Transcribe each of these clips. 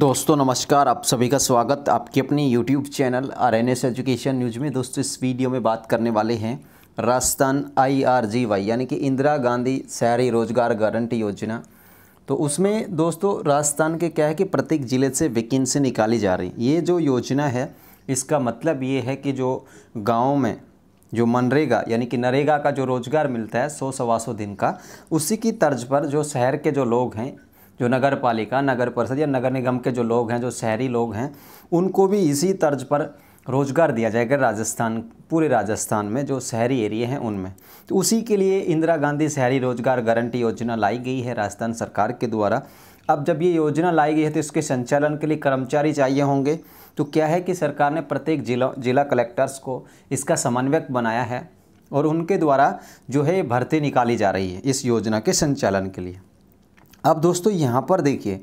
दोस्तों नमस्कार आप सभी का स्वागत आपके अपने YouTube channel R N S education news में दोस्तों इस वीडियो में बात करने वाले हैं Rajasthan I R G Y यानी कि इंदिरा गांधी शहरी रोजगार गारंटी योजना तो उसमें दोस्तों राजस्थान के क्या है कि प्रत्येक ज़िले से वैकेंसी निकाली जा रही ये जो योजना है इसका मतलब ये है कि जो गाँव में जो मनरेगा यानी कि नरेगा का जो रोज़गार मिलता है सौ सवा सौ दिन का उसी की तर्ज पर जो शहर के जो लोग हैं जो नगर पालिका नगर परिषद या नगर निगम के जो लोग हैं जो शहरी लोग हैं उनको भी इसी तर्ज पर रोज़गार दिया जाएगा राजस्थान पूरे राजस्थान में जो शहरी एरिए हैं उनमें तो उसी के लिए इंदिरा गांधी शहरी रोज़गार गारंटी योजना लाई गई है राजस्थान सरकार के द्वारा अब जब ये योजना लाई गई है तो इसके संचालन के लिए कर्मचारी चाहिए होंगे तो क्या है कि सरकार ने प्रत्येक जिला जिला कलेक्टर्स को इसका समन्वयक बनाया है और उनके द्वारा जो है भर्ती निकाली जा रही है इस योजना के संचालन के लिए अब दोस्तों यहाँ पर देखिए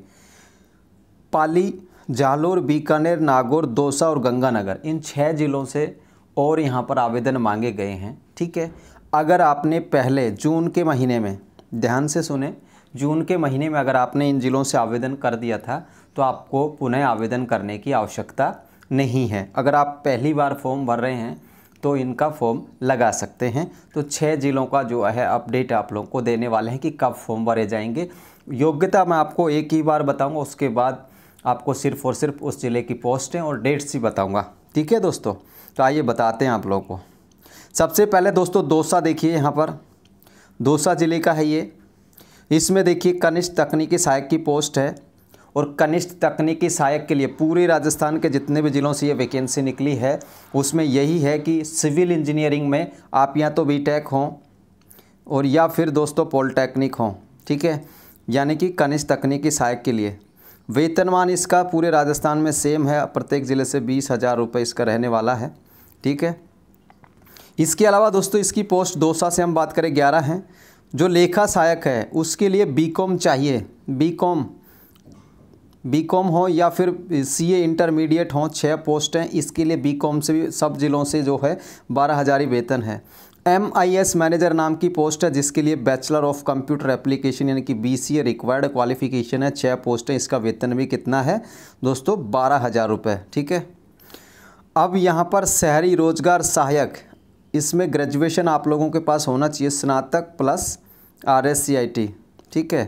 पाली जालोर बीकानेर नागौर दौसा और गंगानगर इन छः ज़िलों से और यहाँ पर आवेदन मांगे गए हैं ठीक है अगर आपने पहले जून के महीने में ध्यान से सुने जून के महीने में अगर आपने इन ज़िलों से आवेदन कर दिया था तो आपको पुनः आवेदन करने की आवश्यकता नहीं है अगर आप पहली बार फॉर्म भर रहे हैं तो इनका फॉर्म लगा सकते हैं तो छः ज़िलों का जो है अपडेट आप लोगों को देने वाले हैं कि कब फॉर्म भरे जाएंगे योग्यता मैं आपको एक ही बार बताऊंगा उसके बाद आपको सिर्फ और सिर्फ उस ज़िले की पोस्टें और डेट्स ही बताऊंगा ठीक है दोस्तों तो आइए बताते हैं आप लोगों को सबसे पहले दोस्तों दोसा देखिए यहाँ पर दोसा ज़िले का है ये इसमें देखिए कनिष्ठ तकनीकी सहायक की पोस्ट है और कनिष्ठ तकनीकी सहायक के लिए पूरे राजस्थान के जितने भी ज़िलों से ये वैकेंसी निकली है उसमें यही है कि सिविल इंजीनियरिंग में आप या तो बीटेक हों और या फिर दोस्तों पॉलिटेक्निक हों ठीक है यानी कि कनिष्ठ तकनीकी सहायक के लिए वेतनमान इसका पूरे राजस्थान में सेम है प्रत्येक ज़िले से बीस हज़ार रुपये इसका रहने वाला है ठीक है इसके अलावा दोस्तों इसकी पोस्ट दोसा से हम बात करें ग्यारह हैं जो लेखा सहायक है उसके लिए बी चाहिए बी बीकॉम हो या फिर सीए इंटरमीडिएट हो छः पोस्ट हैं इसके लिए बीकॉम से भी सब ज़िलों से जो है बारह हज़ार ही वेतन है एम आई एस मैनेजर नाम की पोस्ट है जिसके लिए बैचलर ऑफ कंप्यूटर एप्लीकेशन यानी कि B C A required qualification है छः पोस्ट है इसका वेतन भी कितना है दोस्तों बारह हज़ार रुपये ठीक है अब यहाँ पर शहरी रोजगार सहायक इसमें ग्रेजुएशन आप लोगों के पास होना चाहिए स्नातक plus R S C I T ठीक है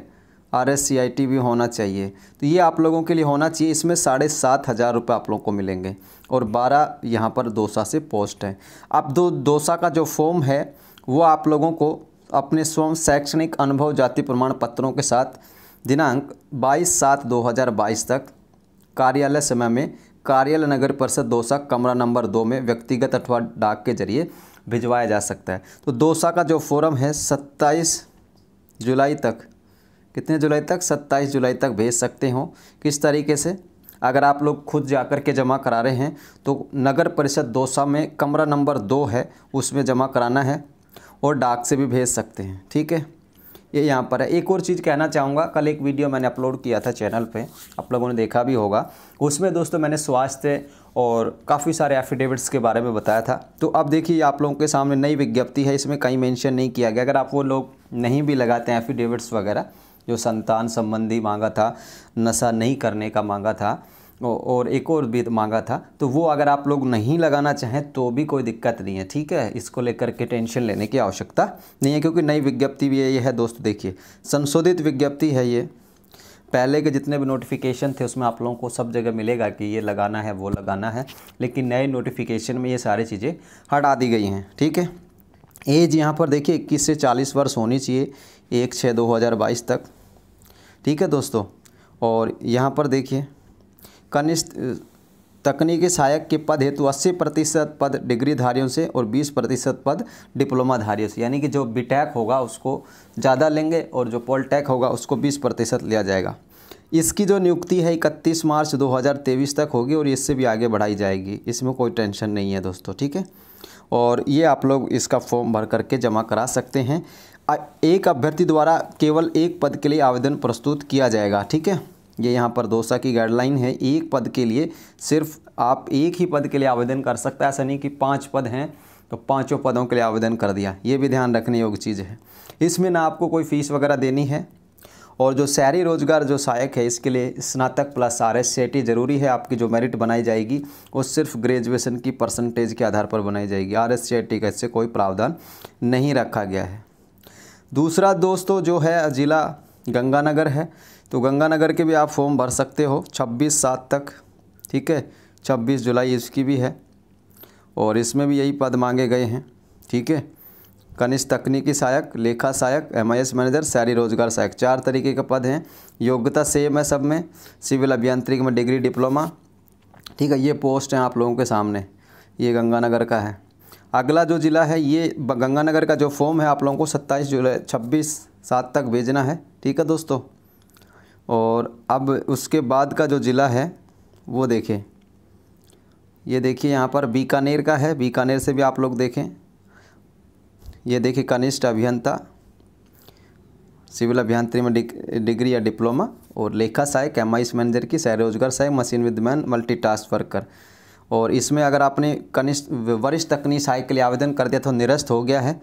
R S C I T भी होना चाहिए तो ये आप लोगों के लिए होना चाहिए इसमें साढ़े सात हज़ार रुपये आप लोगों को मिलेंगे और बारह यहाँ पर दोसा से पोस्ट है अब दो दोसा का जो फॉर्म है वो आप लोगों को अपने स्वयं शैक्षणिक अनुभव जाति प्रमाण पत्रों के साथ दिनांक 22 सात 2022 तक कार्यालय समय में कार्यालय नगर परिषद दोसा कमरा नंबर दो में व्यक्तिगत अथवा डाक के जरिए भिजवाया जा सकता है तो दोसा का जो फॉरम है सत्ताईस जुलाई तक कितने जुलाई तक 27 जुलाई तक भेज सकते हो किस तरीके से अगर आप लोग खुद जा कर के जमा करा रहे हैं तो नगर परिषद दोसा में कमरा नंबर दो है उसमें जमा कराना है और डाक से भी भेज सकते हैं ठीक है ये यहाँ पर है एक और चीज़ कहना चाहूँगा कल एक वीडियो मैंने अपलोड किया था चैनल पे आप लोगों ने देखा भी होगा उसमें दोस्तों मैंने स्वास्थ्य और काफ़ी सारे एफिडेविट्स के बारे में बताया था तो अब देखिए आप लोगों के सामने नई विज्ञप्ति है इसमें कहीं मेंशन नहीं किया गया अगर आप वो लोग नहीं भी लगाते हैं एफिडेविट्स वगैरह जो संतान संबंधी मांगा था नशा नहीं करने का मांगा था और एक और भी मांगा था तो वो अगर आप लोग नहीं लगाना चाहें तो भी कोई दिक्कत नहीं है ठीक है इसको लेकर के टेंशन लेने की आवश्यकता नहीं है क्योंकि नई विज्ञप्ति भी है ये है दोस्त देखिए संशोधित विज्ञप्ति है ये पहले के जितने भी नोटिफिकेशन थे उसमें आप लोगों को सब जगह मिलेगा कि ये लगाना है वो लगाना है लेकिन नए नोटिफिकेशन में ये सारी चीज़ें हटा दी गई हैं ठीक है एज यहाँ पर देखिए इक्कीस से चालीस वर्ष होनी चाहिए एक छः दो हज़ार बाईस तक ठीक है दोस्तों और यहाँ पर देखिए कनिष्ठ तकनीकी सहायक के पद हेतु 80 प्रतिशत पद डिग्रीधारियों से और 20 प्रतिशत पद डिप्लोमाधारियों से यानी कि जो बीटेक e होगा उसको ज़्यादा लेंगे और जो पॉलिटेक होगा उसको 20 प्रतिशत लिया जाएगा इसकी जो नियुक्ति है इकतीस मार्च 2023 तक होगी और इससे भी आगे बढ़ाई जाएगी इसमें कोई टेंशन नहीं है दोस्तों ठीक है और ये आप लोग इसका फॉर्म भर करके जमा करा सकते हैं एक अभ्यर्थी द्वारा केवल एक पद के लिए आवेदन प्रस्तुत किया जाएगा ठीक है ये यहाँ पर दोसा की गाइडलाइन है एक पद के लिए सिर्फ आप एक ही पद के लिए आवेदन कर सकते हैं ऐसा नहीं कि पाँच पद हैं तो पाँचों पदों के लिए आवेदन कर दिया ये भी ध्यान रखने योग्य चीज़ है इसमें ना आपको कोई फ़ीस वगैरह देनी है और जो शहरी रोजगार जो सहायक है इसके लिए स्नातक प्लस आर एस ज़रूरी है आपकी जो मेरिट बनाई जाएगी वो सिर्फ ग्रेजुएशन की परसेंटेज के आधार पर बनाई जाएगी आर एस का इससे कोई प्रावधान नहीं रखा गया है दूसरा दोस्तों जो है ज़िला गंगानगर है तो गंगानगर के भी आप फॉर्म भर सकते हो छब्बीस सात तक ठीक है छब्बीस जुलाई इसकी भी है और इसमें भी यही पद मांगे गए हैं ठीक है कनिष्ठ तकनीकी सहायक लेखा सहायक एम मैनेजर शहरी रोजगार सहायक चार तरीके के पद हैं योग्यता सेम है सब में सिविल अभियांत्रिक में डिग्री डिप्लोमा ठीक है ये पोस्ट हैं आप लोगों के सामने ये गंगानगर का है अगला जो ज़िला है ये गंगानगर का जो फॉर्म है आप लोगों को सत्ताईस जुलाई छब्बीस सात तक भेजना है ठीक है दोस्तों और अब उसके बाद का जो ज़िला है वो देखें ये देखिए यहाँ पर बीकानेर का है बीकानेर से भी आप लोग देखें ये देखिए कनिष्ठ अभियंता सिविल अभियंत्री में डिग्री या डिप्लोमा और लेखा सहायक एम आई मैनेजर की सह रोजगार सहायक मशीन विद्यमान मल्टी टास्क वर्कर और इसमें अगर आपने कनिष्ठ वरिष्ठ तकनीक सहायक के लिए आवेदन कर दिया तो निरस्त हो गया है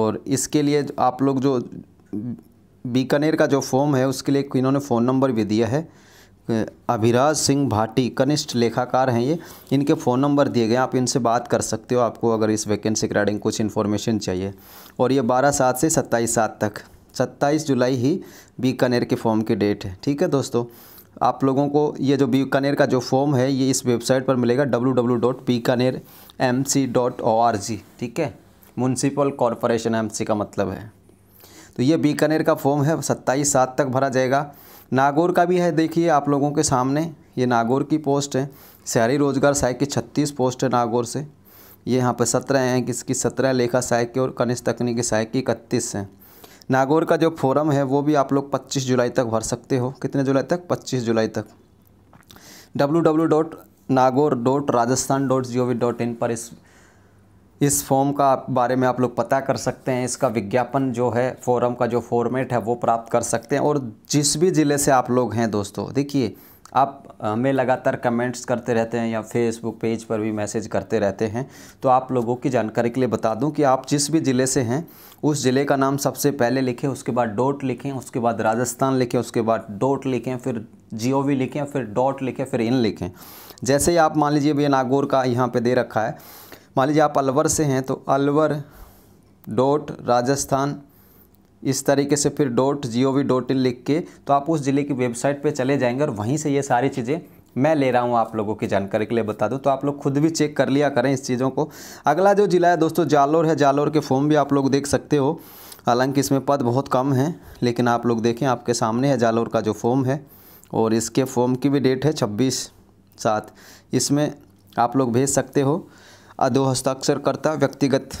और इसके लिए आप लोग जो बीकानेर का जो फॉर्म है उसके लिए इन्होंने फ़ोन नंबर भी दिया है अभिराज सिंह भाटी कनिष्ठ लेखाकार हैं ये इनके फ़ोन नंबर दिए गए आप इनसे बात कर सकते हो आपको अगर इस वैकेंसी के रिगार्डिंग कुछ इन्फॉर्मेशन चाहिए और ये बारह सात से सत्ताईस सात तक सत्ताईस जुलाई ही बीकानेर के फॉर्म की डेट है ठीक है दोस्तों आप लोगों को ये जो बीकानेर का जो फॉर्म है ये इस वेबसाइट पर मिलेगा डब्ल्यू डब्ल्यू डॉट कनेर M C dot O R G ठीक है म्यूनसिपल कॉरपोरेशन एम सी का मतलब है तो ये बीकानेर का फॉर्म है सत्ताईस सात तक भरा जाएगा नागौर का भी है देखिए आप लोगों के सामने ये नागौर की पोस्ट है शहरी रोजगार सहायक की छत्तीस पोस्ट है नागौर से ये यहाँ पर सत्रह हैं किसकी सत्रह लेखा सहायक की और कनिष्ठ तकनीकी सहायक की इकतीस हैं नागौर का जो फोरम है वो भी आप लोग 25 जुलाई तक भर सकते हो कितने जुलाई तक 25 जुलाई तक W W dot Nagaur dot Rajasthan dot G O V dot in पर इस इस फॉर्म का बारे में आप लोग पता कर सकते हैं इसका विज्ञापन जो है फोरम का जो फॉर्मेट है वो प्राप्त कर सकते हैं और जिस भी ज़िले से आप लोग हैं दोस्तों देखिए आप हमें लगातार कमेंट्स करते रहते हैं या फेसबुक पेज पर भी मैसेज करते रहते हैं तो आप लोगों की जानकारी के लिए बता दूं कि आप जिस भी ज़िले से हैं उस ज़िले का नाम सबसे पहले लिखें उसके बाद डॉट लिखें उसके बाद राजस्थान लिखें उसके बाद डॉट लिखें फिर जी लिखें फिर डॉट लिखें फिर इन लिखें जैसे ही आप मान लीजिए भैया नागौर का यहाँ पर दे रखा है मान लीजिए आप अलवर से हैं तो अलवर डॉट राजस्थान इस तरीके से फिर dot G O V dot in लिख के तो आप उस ज़िले की वेबसाइट पे चले जाएंगे और वहीं से ये सारी चीज़ें मैं ले रहा हूँ आप लोगों की जानकारी के लिए बता दूँ तो आप लोग खुद भी चेक कर लिया करें इस चीज़ों को अगला जो ज़िला है दोस्तों जालोर है जालोर के फॉर्म भी आप लोग देख सकते हो हालांकि इसमें पद बहुत कम हैं लेकिन आप लोग देखें आपके सामने है जालोर का जो फॉर्म है और इसके फॉर्म की भी डेट है छब्बीस सात इसमें आप लोग भेज सकते हो अधो हस्ताक्षरकर्ता व्यक्तिगत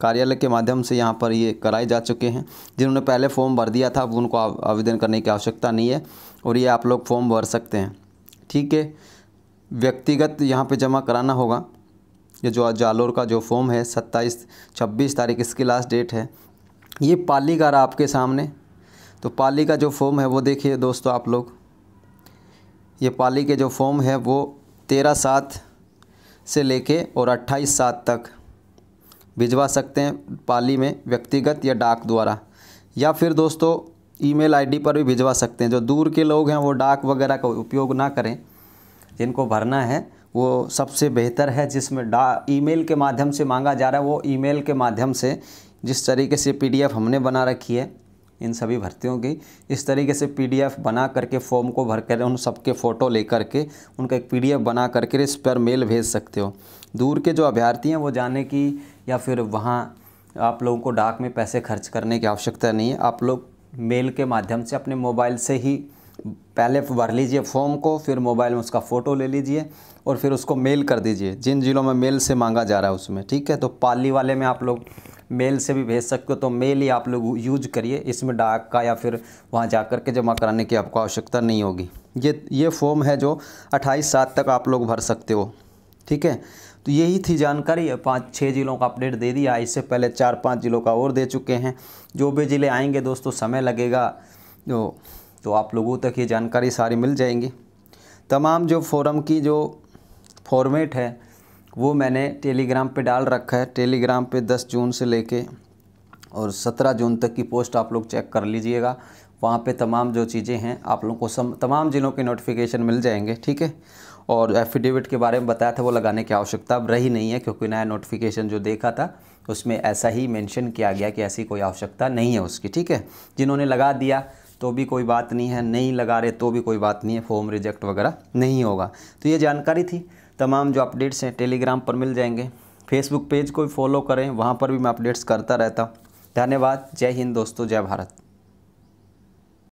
कार्यालय के माध्यम से यहाँ पर ये कराए जा चुके हैं जिन्होंने पहले फॉर्म भर दिया था अब उनको आवेदन करने की आवश्यकता नहीं है और ये आप लोग फॉर्म भर सकते हैं ठीक है व्यक्तिगत यहाँ पे जमा कराना होगा ये जो जालोर का जो फॉर्म है सत्ताईस छब्बीस तारीख इसकी लास्ट डेट है ये पाली का रहा आपके सामने तो पाली का जो फॉर्म है वो देखिए दोस्तों आप लोग ये पाली के जो फॉर्म है वो तेरह सात से लेके और 28 सात तक भिजवा सकते हैं पाली में व्यक्तिगत या डाक द्वारा या फिर दोस्तों ईमेल आईडी पर भी भिजवा सकते हैं जो दूर के लोग हैं वो डाक वगैरह का उपयोग ना करें जिनको भरना है वो सबसे बेहतर है जिसमें डा ईमेल के माध्यम से मांगा जा रहा है वो ईमेल के माध्यम से जिस तरीके से पीडीएफ हमने बना रखी है इन सभी भर्तियों की इस तरीके से पीडीएफ बना करके फॉर्म को भर कर उन सबके फ़ोटो ले करके उनका एक पीडीएफ बना करके इस पर मेल भेज सकते हो दूर के जो अभ्यर्थी हैं वो जाने की या फिर वहाँ आप लोगों को डाक में पैसे खर्च करने की आवश्यकता नहीं है आप लोग मेल के माध्यम से अपने मोबाइल से ही पहले भर लीजिए फॉर्म को फिर मोबाइल में उसका फ़ोटो ले लीजिए और फिर उसको मेल कर दीजिए जिन ज़िलों में मेल से मांगा जा रहा है उसमें ठीक है तो पाली वाले में आप लोग मेल से भी भेज सकते हो तो मेल ही आप लोग यूज करिए इसमें डाक का या फिर वहाँ जा कर के जमा कराने की आपको आवश्यकता नहीं होगी ये ये फॉर्म है जो अट्ठाईस सात तक आप लोग भर सकते हो ठीक है तो यही थी जानकारी पाँच छः ज़िलों का अपडेट दे दिया इससे पहले चार पाँच ज़िलों का और दे चुके हैं जो भी ज़िले आएंगे दोस्तों समय लगेगा जो तो तो आप लोगों तक ये जानकारी सारी मिल जाएंगी तमाम जो फोरम की जो फॉर्मेट है वो मैंने टेलीग्राम पे डाल रखा है टेलीग्राम पे 10 जून से लेके और 17 जून तक की पोस्ट आप लोग चेक कर लीजिएगा वहाँ पे तमाम जो चीज़ें हैं आप लोगों को सम तमाम ज़िलों के नोटिफिकेशन मिल जाएंगे ठीक है और एफिडेविट के बारे में बताया था वो लगाने की आवश्यकता अब रही नहीं है क्योंकि नया नोटिफिकेशन जो देखा था उसमें ऐसा ही मेंशन किया गया कि ऐसी कोई आवश्यकता नहीं है उसकी ठीक है जिन्होंने लगा दिया तो भी कोई बात नहीं है नहीं लगा रहे तो भी कोई बात नहीं है फॉर्म रिजेक्ट वगैरह नहीं होगा तो ये जानकारी थी तमाम जो अपडेट्स हैं टेलीग्राम पर मिल जाएंगे फेसबुक पेज को भी फॉलो करें वहाँ पर भी मैं अपडेट्स करता रहता धन्यवाद जय हिंद दोस्तों जय भारत